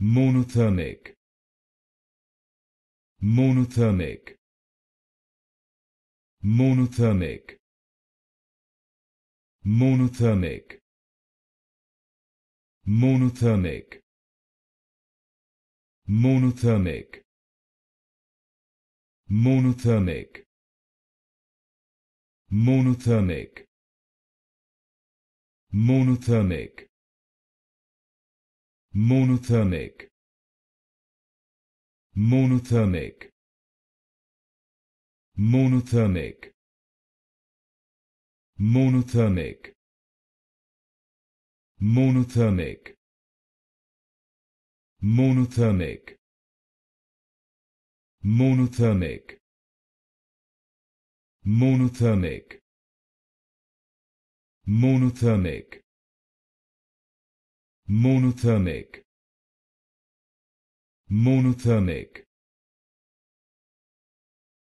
monothermic monothermic monothermic monothermic monothermic monothermic monothermic monothermic monothermic monothermic monothermic monothermic monothermic monothermic monothermic monothermic monothermic monothermic monothermic monothermic